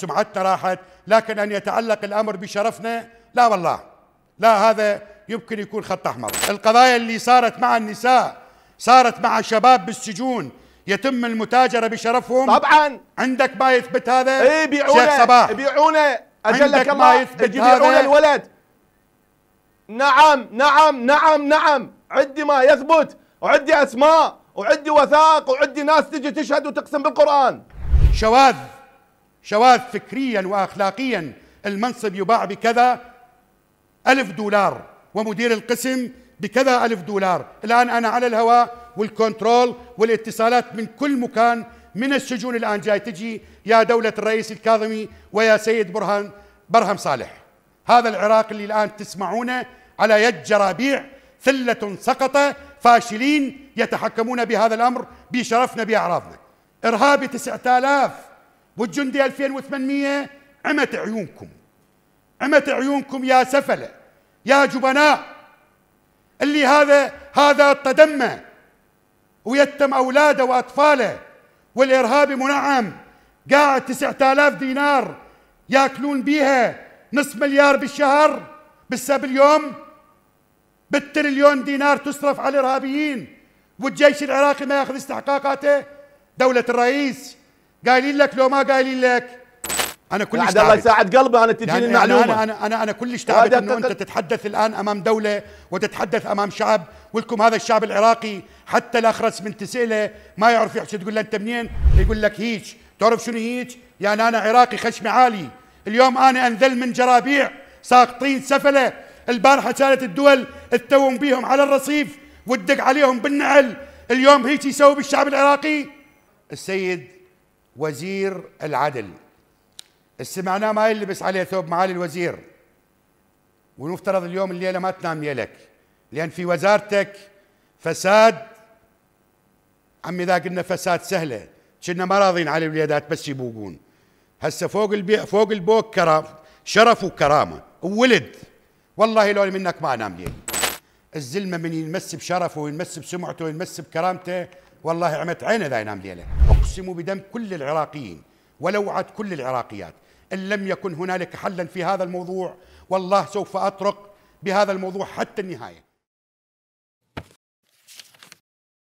سمعتنا راحت لكن أن يتعلق الأمر بشرفنا لا والله لا هذا يمكن يكون خط أحمر القضايا اللي صارت مع النساء صارت مع شباب بالسجون يتم المتاجرة بشرفهم طبعا عندك ما يثبت هذا اي بيعونه شيخ صباح بيعونه أجلك ما يثبت هذا الولد نعم نعم نعم نعم عندي ما يثبت وعندي أسماء وعندي وثائق وعندي ناس تجي تشهد وتقسم بالقرآن شواذ شواذ فكريا واخلاقيا المنصب يباع بكذا ألف دولار ومدير القسم بكذا ألف دولار الآن أنا على الهواء والكنترول والاتصالات من كل مكان من السجون الآن جاي تجي يا دولة الرئيس الكاظمي ويا سيد برهان برهم صالح هذا العراق اللي الآن تسمعونه على يد جرابيع ثلة سقط فاشلين يتحكمون بهذا الأمر بشرفنا بأعراضنا إرهابي 9000 والجندي 2800 عمت عيونكم عمت عيونكم يا سفلة يا جبناء اللي هذا هذا تدمى ويتم أولاده وأطفاله والإرهابي منعم قاعد 9000 دينار ياكلون بيها نصف مليار بالشهر بالسب اليوم بالتريليون دينار تصرف على الإرهابيين والجيش العراقي ما ياخذ استحقاقاته دولة الرئيس قايلين لك لو ما قايلين لك انا كلش تعبت الله يساعد قلبه انا تجيني يعني المعلومه انا انا انا, أنا كلش تعبت انه انت تتحدث الان امام دوله وتتحدث امام شعب ولكم هذا الشعب العراقي حتى الاخرس من تساله ما يعرف يحكي تقول له انت منين؟ يقول لك هيك تعرف شنو هيك يعني انا عراقي خشمي عالي اليوم انا انذل من جرابيع ساقطين سفله البارحه كانت الدول تتوم بيهم على الرصيف وتدق عليهم بالنعل اليوم هيك يسوي بالشعب العراقي السيد وزير العدل سمعناه ما يلبس عليه ثوب معالي الوزير ونفترض اليوم الليله ما تنام يلك لان في وزارتك فساد عمي إذا قلنا فساد سهله كنا ما راضين على الوليدات بس يبوقون هسه فوق البيع فوق البوك كرام شرف وكرامه وولد والله لو منك ما انام ليل الزلمه من ينمس بشرفه وينمس بسمعته وينمس بكرامته والله عمت عينه ذا ينام ليله اقسم بدم كل العراقيين ولوعه كل العراقيات ان لم يكن هنالك حلا في هذا الموضوع والله سوف اطرق بهذا الموضوع حتى النهايه